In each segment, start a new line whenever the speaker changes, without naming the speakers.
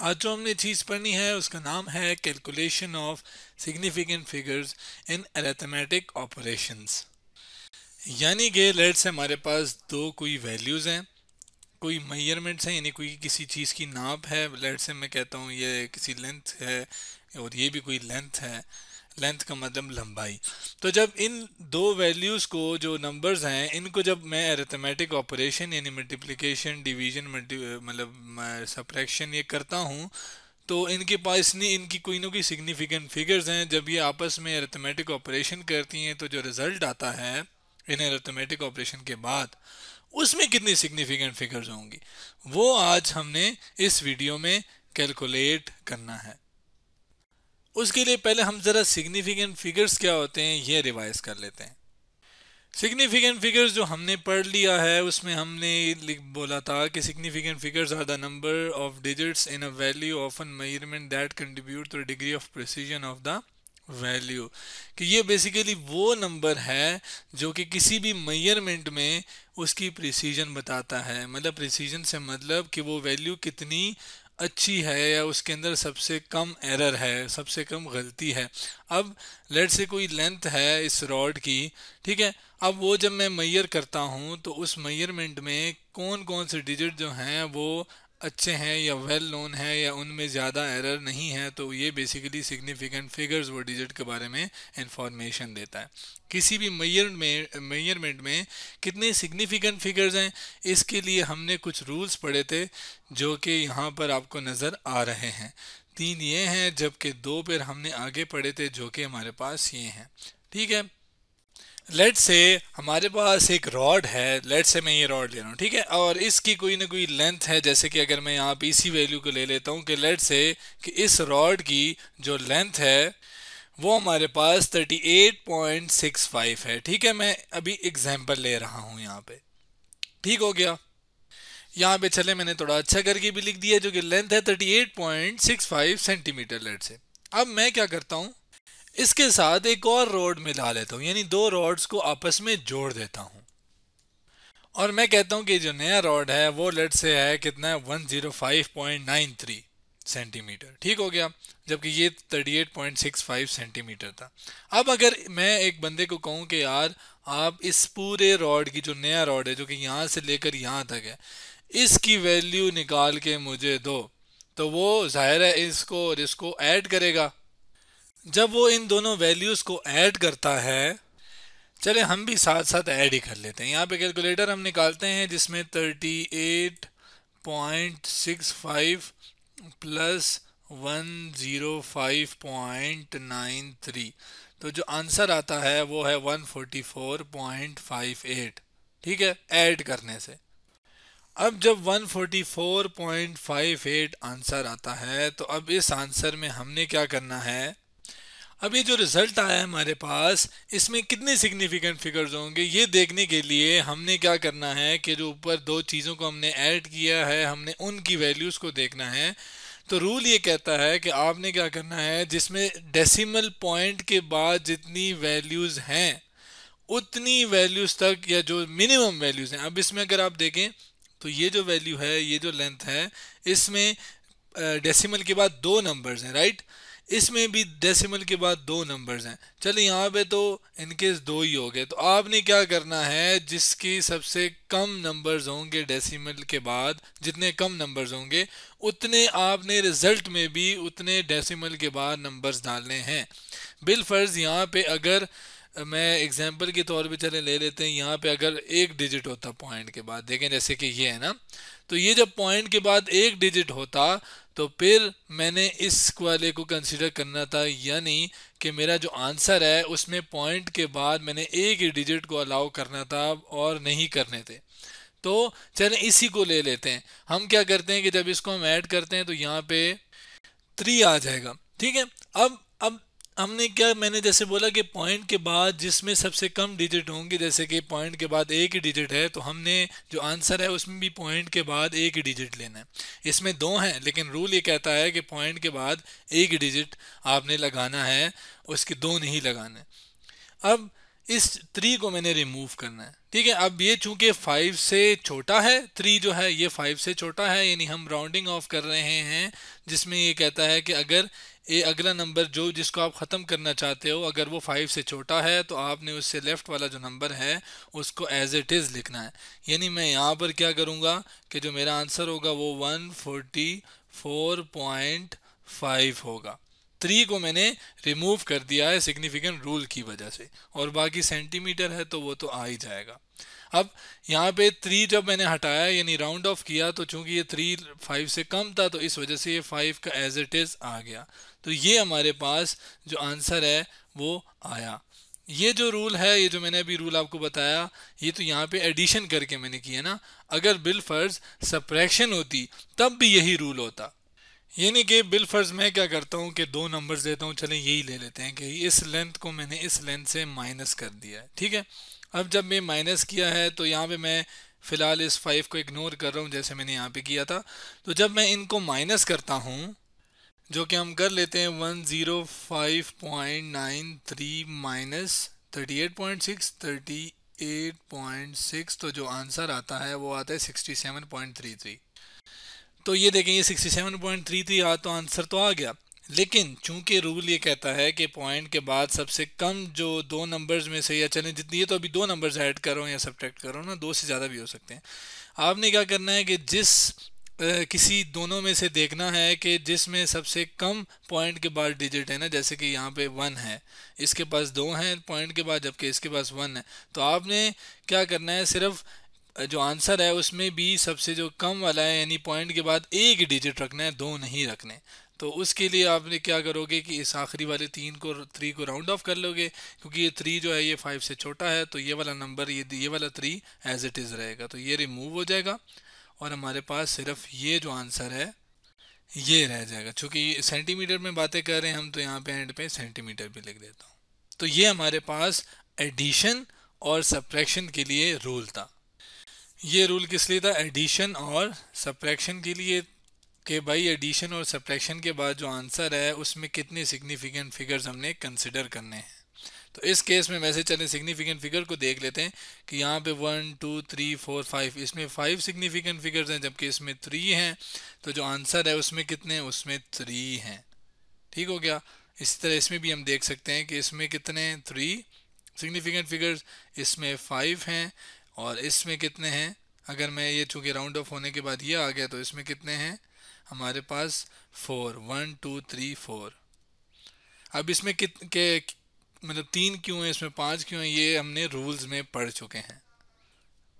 आज जो हमने चीज़ पढ़नी है उसका नाम है calculation of significant figures in arithmetic operations यानी कि लेट्स हमारे पास दो कोई वैल्यूज़ हैं कोई मेजरमेंट्स हैं यानी कोई किसी चीज़ की नाप है लेट्स मैं कहता हूँ ये किसी लेंथ है और ये भी कोई लेंथ है लेंथ का मतलब लंबाई तो जब इन दो वैल्यूज़ को जो नंबर्स हैं इनको जब मैं एरेथमेटिक ऑपरेशन यानी मल्टीप्लिकेशन डिवीजन मतलब सप्रैक्शन ये करता हूँ तो इनके पास नहीं इनकी कोई ना कोई सिग्निफिकेंट फिगर्स हैं जब ये आपस में एरेथमेटिक ऑपरेशन करती हैं तो जो रिज़ल्ट आता है इन एरेथमेटिक ऑपरेशन के बाद उसमें कितनी सिग्निफिकेंट फिगर्स होंगी वो आज हमने इस वीडियो में कैलकुलेट करना है उसके लिए पहले हम ज़रा सिग्निफिकेंट फिगर्स क्या होते हैं ये रिवाइज कर लेते हैं सिग्निफिकेंट फिगर्स जो हमने पढ़ लिया है उसमें हमने लिख बोला था कि significant figures are the number of digits in a value of an measurement that contribute to degree of precision of the value कि ये बेसिकली वो नंबर है जो कि किसी भी मेयरमेंट में उसकी प्रिसीजन बताता है मतलब प्रिसीजन से मतलब कि वो वैल्यू कितनी अच्छी है या उसके अंदर सबसे कम एरर है सबसे कम गलती है अब लेट से कोई लेंथ है इस रॉड की ठीक है अब वो जब मैं मैयर करता हूँ तो उस मैयरमेंट में कौन कौन से डिजिट जो हैं वो अच्छे हैं या वेल नोन है या उनमें ज़्यादा एरर नहीं है तो ये बेसिकली सिग्निफिकेंट फिगर्स व डिजिट के बारे में इंफॉर्मेशन देता है किसी भी में मैयरमेंट में कितने सिग्निफिकेंट फिगर्स हैं इसके लिए हमने कुछ रूल्स पढ़े थे जो कि यहाँ पर आपको नज़र आ रहे हैं तीन ये हैं जबकि दो पर हमने आगे पढ़े थे जो कि हमारे पास ये हैं ठीक है लेट से हमारे पास एक रॉड है लेट से मैं ये रॉड ले रहा हूँ ठीक है और इसकी कोई ना कोई लेंथ है जैसे कि अगर मैं यहाँ पे इसी वैल्यू को ले लेता हूँ कि लेट से कि इस रॉड की जो लेंथ है वो हमारे पास 38.65 है ठीक है मैं अभी एग्जाम्पल ले रहा हूँ यहाँ पे ठीक हो गया यहाँ पे चले मैंने थोड़ा अच्छा करके भी लिख दिया जो कि लेंथ है थर्टी सेंटीमीटर लेट से अब मैं क्या करता हूँ इसके साथ एक और रोड मिला लेता हूँ यानी दो रोड्स को आपस में जोड़ देता हूँ और मैं कहता हूँ कि जो नया रोड है वो लेट से है कितना है 105.93 सेंटीमीटर ठीक हो गया जबकि ये 38.65 सेंटीमीटर था अब अगर मैं एक बंदे को कहूँ कि यार आप इस पूरे रोड की जो नया रोड है जो कि यहाँ से लेकर यहाँ तक है इसकी वैल्यू निकाल के मुझे दो तो वो ज़ाहिर है इसको और इसको ऐड करेगा जब वो इन दोनों वैल्यूज़ को ऐड करता है चले हम भी साथ साथ ऐड ही कर लेते हैं यहाँ पे कैलकुलेटर हम निकालते हैं जिसमें thirty eight point six five plus one zero five point nine three तो जो आंसर आता है वो है one forty four point five eight ठीक है ऐड करने से अब जब 144.58 आंसर आता है तो अब इस आंसर में हमने क्या करना है अब ये जो रिजल्ट आया है हमारे पास इसमें कितने सिग्निफिकेंट फिगर्स होंगे ये देखने के लिए हमने क्या करना है कि जो ऊपर दो चीज़ों को हमने ऐड किया है हमने उनकी वैल्यूज़ को देखना है तो रूल ये कहता है कि आपने क्या करना है जिसमें डेसिमल पॉइंट के बाद जितनी वैल्यूज़ हैं उतनी वैल्यूज़ तक या जो मिनिमम वैल्यूज़ हैं अब इसमें अगर आप देखें तो ये जो वैल्यू है ये जो लेंथ है इसमें डेसिमल के बाद दो नंबर्स हैं राइट right? इसमें भी डेसिमल के बाद दो नंबर्स हैं चलो यहाँ पे तो इनकेस दो ही हो गए तो आपने क्या करना है जिसकी सबसे कम नंबर्स होंगे डेसिमल के बाद जितने कम नंबर्स होंगे उतने आपने रिजल्ट में भी उतने डेसिमल के बाद नंबर्स डालने हैं बिलफर्ज यहाँ पे अगर मैं एग्जांपल के तौर पे चले ले लेते हैं यहाँ पे अगर एक डिजिट होता पॉइंट के बाद देखें जैसे कि ये है ना तो ये जब पॉइंट के बाद एक डिजिट होता तो फिर मैंने इस वाले को कंसिडर करना था यानी कि मेरा जो आंसर है उसमें पॉइंट के बाद मैंने एक ही डिजिट को अलाउ करना था और नहीं करने थे तो चलें इसी को ले लेते हैं हम क्या करते हैं कि जब इसको हम ऐड करते हैं तो यहाँ पे थ्री आ जाएगा ठीक है अब अब हमने क्या मैंने जैसे बोला कि पॉइंट के बाद जिसमें सबसे कम डिजिट होंगे जैसे कि पॉइंट के बाद एक ही डिजिट है तो हमने जो आंसर है उसमें भी पॉइंट के बाद एक ही डिजिट लेना है इसमें दो हैं लेकिन रूल ये कहता है कि पॉइंट के बाद एक डिजिट आपने लगाना है उसके दो नहीं लगाने अब इस थ्री को मैंने रिमूव करना है ठीक है अब ये चूंकि फाइव से छोटा है थ्री जो है ये फाइव से छोटा है यानी हम राउंडिंग ऑफ कर रहे हैं जिसमें ये कहता है कि अगर ये अगला नंबर जो जिसको आप ख़त्म करना चाहते हो अगर वो फाइव से छोटा है तो आपने उससे लेफ़्ट वाला जो नंबर है उसको एज इट इज़ लिखना है यानी मैं यहाँ पर क्या करूँगा कि जो मेरा आंसर होगा वो one forty four point five होगा थ्री को मैंने रिमूव कर दिया है सिग्निफिकेंट रूल की वजह से और बाकी सेंटीमीटर है तो वो तो आ ही जाएगा अब यहाँ पे थ्री जब मैंने हटाया यानी राउंड ऑफ किया तो चूंकि ये थ्री फाइव से कम था तो इस वजह से ये फाइव का एज इट इज़ आ गया तो ये हमारे पास जो आंसर है वो आया ये जो रूल है ये जो मैंने अभी रूल आपको बताया ये तो यहाँ पे एडिशन करके मैंने किया ना अगर बिल फर्ज सप्रैक्शन होती तब भी यही रूल होता यानी कि बिल फर्ज मैं क्या करता हूँ कि दो नंबर्स देता हूँ चले यही ले लेते हैं कि इस लेंथ को मैंने इस लेंथ से माइनस कर दिया है ठीक है अब जब मैं माइनस किया है तो यहाँ पे मैं फ़िलहाल इस फाइव को इग्नोर कर रहा हूँ जैसे मैंने यहाँ पे किया था तो जब मैं इनको माइनस करता हूँ जो कि हम कर लेते हैं one zero five point nine three minus thirty eight point six thirty eight point six तो जो आंसर आता है वो आता है sixty seven point three three तो ये देखें ये 67.33 आ तो आंसर तो आ गया लेकिन चूंकि रूल ये कहता है कि पॉइंट के बाद सबसे कम जो दो नंबर्स में से या चलें जितनी ये तो अभी दो नंबर्स ऐड करो या सब्ट्रैक्ट करो ना दो से ज़्यादा भी हो सकते हैं आपने क्या करना है कि जिस किसी दोनों में से देखना है कि जिसमें सबसे कम पॉइंट के बाद डिजिट है ना जैसे कि यहाँ पे वन है इसके पास दो हैं पॉइंट के बाद जबकि इसके पास वन है तो आपने क्या करना है सिर्फ जो आंसर है उसमें भी सबसे जो कम वाला है यानी पॉइंट के बाद एक डिजिट रखना है दो नहीं रखने तो उसके लिए आपने क्या करोगे कि इस आखिरी वाले तीन को थ्री को राउंड ऑफ कर लोगे क्योंकि ये थ्री जो है ये फाइव से छोटा है तो ये वाला नंबर ये ये वाला थ्री एज इट इज़ रहेगा तो ये रिमूव हो जाएगा और हमारे पास सिर्फ ये जो आंसर है ये रह जाएगा चूँकि सेंटीमीटर में बातें कर रहे हैं हम तो यहाँ पर एंड पे सेंटीमीटर भी लिख देता हूँ तो ये हमारे पास एडिशन और सप्रैक्शन के लिए रूल था ये रूल किस लिए था एडिशन और सप्रैक्शन के लिए कि भाई एडिशन और सप्रैक्शन के बाद जो आंसर है उसमें कितने सिग्निफिकेंट फिगर्स हमने कंसिडर करने हैं तो इस केस में वैसे चले सिग्निफिकेंट फिगर को देख लेते हैं कि यहाँ पे one two three four five इसमें फाइव सिग्निफिकेंट फिगर्स हैं जबकि इसमें थ्री हैं तो जो आंसर है उसमें कितने उसमें थ्री हैं ठीक हो गया इसी तरह इसमें भी हम देख सकते हैं कि इसमें कितने थ्री सिग्निफिकेंट फिगर्स इसमें फाइव हैं और इसमें कितने हैं अगर मैं ये चूँकि राउंड ऑफ होने के बाद ये आ गया तो इसमें कितने हैं हमारे पास four one two three four अब इसमें कित के मतलब तीन क्यों हैं इसमें पांच क्यों हैं ये हमने रूल्स में पढ़ चुके हैं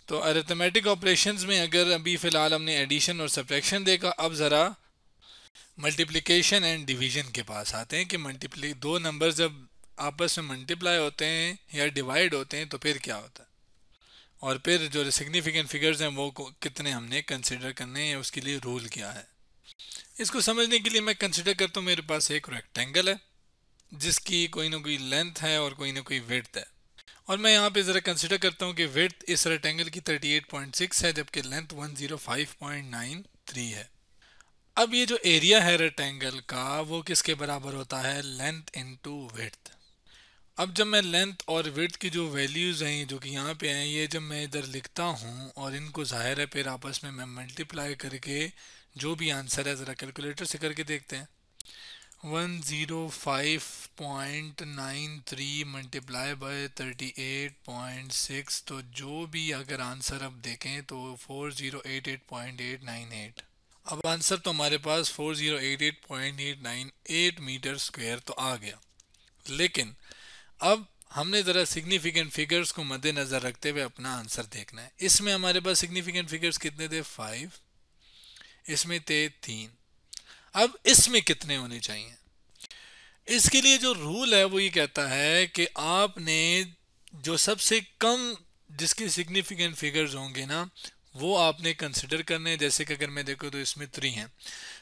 तो अरेथमेटिक ऑपरेशंस में अगर अभी फ़िलहाल हमने एडिशन और सब्ट्रैक्शन देखा अब ज़रा मल्टीप्लिकेशन एंड डिवीजन के पास आते हैं कि मल्टीप्ली दो नंबर जब आपस में मल्टीप्लाई होते हैं या डिवाइड होते हैं तो फिर क्या होता है और फिर जो सिग्निफिकेंट फिगर्स हैं वो कितने हमने कंसिडर करने हैं उसके लिए रूल क्या है इसको समझने के लिए मैं कंसिडर करता हूँ मेरे पास एक रेक्टेंगल है जिसकी कोई ना कोई लेंथ है और कोई ना कोई वेथ है और मैं यहाँ पे ज़रा कंसिडर करता हूँ कि वेथ इस रेक्टेंगल की 38.6 है जबकि लेंथ 105.93 है अब ये जो एरिया है रेक्टेंगल का वो किसके बराबर होता है लेंथ इनटू वेथ अब जब मैं लेंथ और विथ की जो वैल्यूज़ हैं जो कि यहाँ पे हैं ये जब मैं इधर लिखता हूँ और इनको ज़ाहिर है फिर आपस में मैं मल्टीप्लाई करके जो भी आंसर है ज़रा कैलकुलेटर से करके देखते हैं one zero five point nine three multiply by thirty eight point six तो जो भी अगर आंसर अब देखें तो four zero eight eight point eight nine eight अब आंसर तो हमारे पास four zero eight eight point eight nine eight meter square तो आ गया लेकिन अब हमने ज़रा सिग्निफिकेंट फिगर्स को मद्देनज़र रखते हुए अपना आंसर देखना है इसमें हमारे पास सिग्निफिकेंट फिगर्स कितने थे फाइव इसमें थे तीन अब इसमें कितने होने चाहिए इसके लिए जो रूल है वो ये कहता है कि आपने जो सबसे कम जिसके सिग्निफिकेंट फिगर्स होंगे ना वो आपने कंसिडर करने जैसे कि अगर मैं देखो तो इसमें थ्री हैं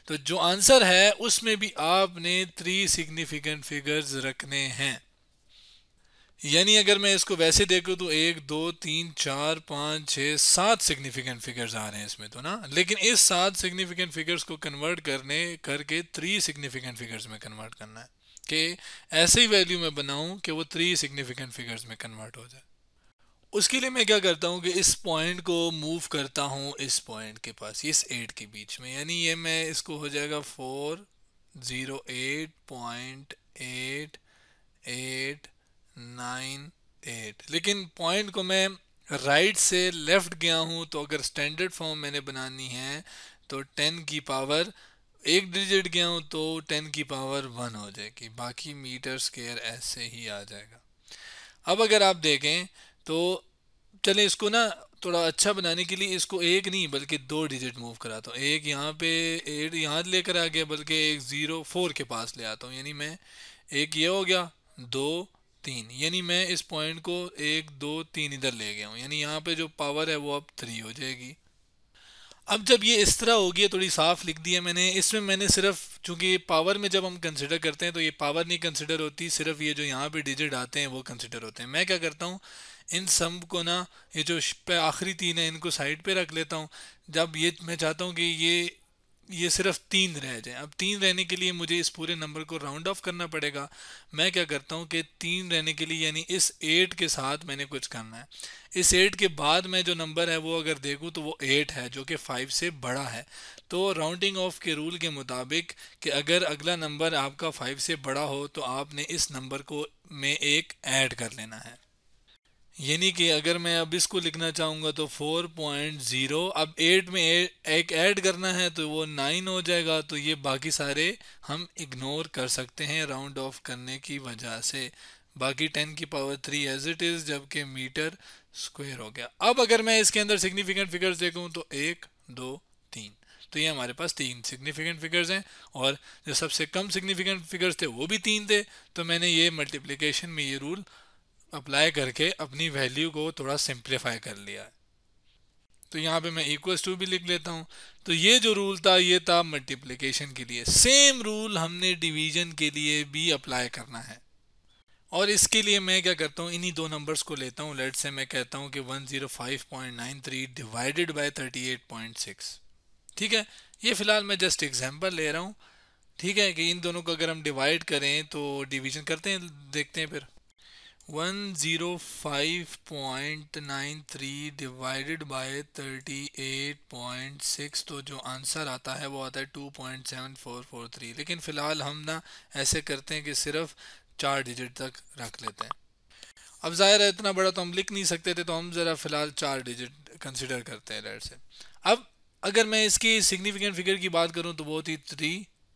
तो जो आंसर है उसमें भी आपने थ्री सिग्निफिकेंट फिगर्स रखने हैं यानी अगर मैं इसको वैसे देखूँ तो एक दो तीन चार पाँच छः सात सिग्निफिकेंट फिगर्स आ रहे हैं इसमें तो ना लेकिन इस सात सिग्निफिकेंट फिगर्स को कन्वर्ट करने करके थ्री सिग्निफिकेंट फिगर्स में कन्वर्ट करना है कि ही वैल्यू मैं बनाऊँ कि वो थ्री सिग्निफिकेंट फिगर्स में कन्वर्ट हो जाए उसके लिए मैं क्या करता हूँ कि इस पॉइंट को मूव करता हूँ इस पॉइंट के पास इस एट के बीच में यानी ये मैं इसको हो जाएगा four zero eight point eight eight nine eight लेकिन पॉइंट को मैं राइट right से लेफ्ट गया हूँ तो अगर स्टैंडर्ड फॉर्म मैंने बनानी है तो टेन की पावर एक डिजिट गया हूँ तो टेन की पावर वन हो जाएगी बाकी मीटर स्केयर ऐसे ही आ जाएगा अब अगर आप देखें तो चलें इसको ना थोड़ा अच्छा बनाने के लिए इसको एक नहीं बल्कि दो डिजिट मूव कराता हूँ एक यहाँ पे एट यहाँ लेकर आ गया बल्कि एक ज़ीरो फोर के पास ले आता हूँ यानी मैं एक ये हो गया दो तीन यानी मैं इस पॉइंट को एक दो तीन इधर ले गया हूँ यानी यहाँ पे जो पावर है वो अब थ्री हो जाएगी अब जब ये इस तरह होगी थोड़ी साफ लिख दी है मैंने इसमें मैंने सिर्फ चूंकि पावर में जब हम कंसिडर करते हैं तो ये पावर नहीं कंसिडर होती सिर्फ ये जो यहाँ पे डिजिट आते हैं वो कंसिडर होते हैं मैं क्या करता हूँ इन सम को ना ये जो आखिरी तीन है इनको साइड पे रख लेता हूँ जब ये मैं चाहता हूँ कि ये ये सिर्फ तीन रह जाए अब तीन रहने के लिए मुझे इस पूरे नंबर को राउंड ऑफ करना पड़ेगा मैं क्या करता हूँ कि तीन रहने के लिए यानी इस एट के साथ मैंने कुछ करना है इस एट के बाद मैं जो नंबर है वो अगर देखूँ तो वो एट है जो कि फाइव से बड़ा है तो राउंडिंग ऑफ के रूल के मुताबिक कि अगर अगला नंबर आपका फाइव से बड़ा हो तो आपने इस नंबर को में एक ऐड कर लेना है यानी कि अगर मैं अब इसको लिखना चाहूँगा तो फोर पॉइंट ज़ीरो अब एट में एक ऐड करना है तो वो नाइन हो जाएगा तो ये बाकी सारे हम इग्नोर कर सकते हैं राउंड ऑफ करने की वजह से बाकी टेन की power three as it is जबकि मीटर स्क्वायर हो गया अब अगर मैं इसके अंदर सिग्निफिकेंट फिगर्स देखूँ तो एक दो तीन तो ये हमारे पास तीन सिग्निफिकेंट फिगर्स हैं और जो सबसे कम सिग्निफिकेंट फिगर्स थे वो भी तीन थे तो मैंने ये मल्टीप्लिकेशन में ये रूल अप्लाई करके अपनी वैल्यू को थोड़ा सिंप्लीफाई कर लिया है तो यहाँ पे मैं इक्वल्स टू भी लिख लेता हूँ तो ये जो रूल था ये था मल्टीप्लिकेशन के लिए सेम रूल हमने डिवीजन के लिए भी अप्लाई करना है और इसके लिए मैं क्या करता हूँ इन्हीं दो नंबर्स को लेता हूँ लेट से मैं कहता हूँ कि 105.93 डिवाइडेड बाय 38.6 ठीक है ये फ़िलहाल मैं जस्ट एग्जाम्पल ले रहा हूँ ठीक है कि इन दोनों को अगर हम डिवाइड करें तो डिवीजन करते हैं देखते हैं फिर 105.93 डिवाइडेड बाय 38.6 तो जो आंसर आता है वो आता है 2.7443 लेकिन फ़िलहाल हम ना ऐसे करते हैं कि सिर्फ चार डिजिट तक रख लेते हैं अब ज़ाहिर है इतना बड़ा तो हम लिख नहीं सकते थे तो हम ज़रा फ़िलहाल चार डिजिट कंसिडर करते हैं रेड से अब अगर मैं इसकी सिग्निफिकेंट फिगर की बात करूँ तो बहुत ही थ्री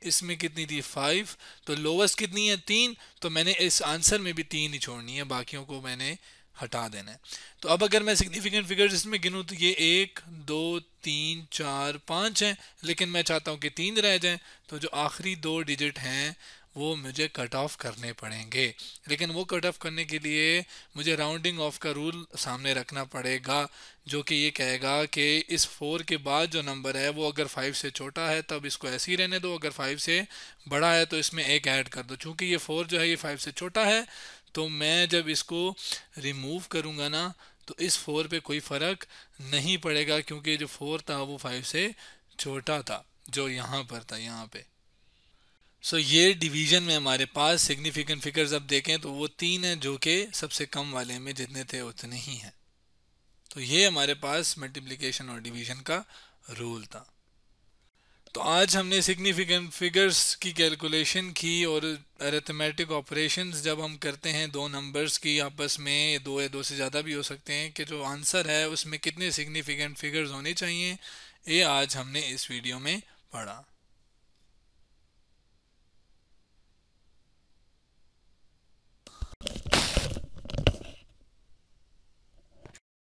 इसमें कितनी थी फाइव तो लोवेस्ट कितनी है तीन तो मैंने इस आंसर में भी तीन ही छोड़नी है बाकियों को मैंने हटा देना है तो अब अगर मैं सिग्निफिकेंट फिगर्स इसमें गिनूँ तो ये एक दो तीन चार पाँच हैं लेकिन मैं चाहता हूँ कि तीन रह जाएँ तो जो आखिरी दो डिजिट हैं वो मुझे कट ऑफ करने पड़ेंगे लेकिन वो कट ऑफ करने के लिए मुझे राउंडिंग ऑफ का रूल सामने रखना पड़ेगा जो कि ये कहेगा कि इस फोर के बाद जो नंबर है वो अगर फाइव से छोटा है तब इसको ऐसे ही रहने दो अगर फाइव से बड़ा है तो इसमें एक ऐड कर दो चूँकि ये फोर जो है ये फाइव से छोटा है तो मैं जब इसको रिमूव करूँगा ना तो इस फोर पे कोई फ़र्क नहीं पड़ेगा क्योंकि जो फोर था वो फाइव से छोटा था जो यहाँ पर था यहाँ पे सो ये डिवीजन में हमारे पास सिग्निफिकेंट फिगर्स अब देखें तो वो तीन हैं जो कि सबसे कम वाले में जितने थे उतने ही हैं तो ये हमारे पास मल्टीप्लिकेशन और डिवीजन का रूल था तो आज हमने सिग्निफिकेंट फिगर्स की कैलकुलेशन की और अरेथमेटिक ऑपरेशंस जब हम करते हैं दो नंबर्स की आपस में दो या दो से ज़्यादा भी हो सकते हैं कि जो आंसर है उसमें कितने सिग्निफिकेंट फिगर्स होने चाहिए ये आज हमने इस वीडियो में पढ़ा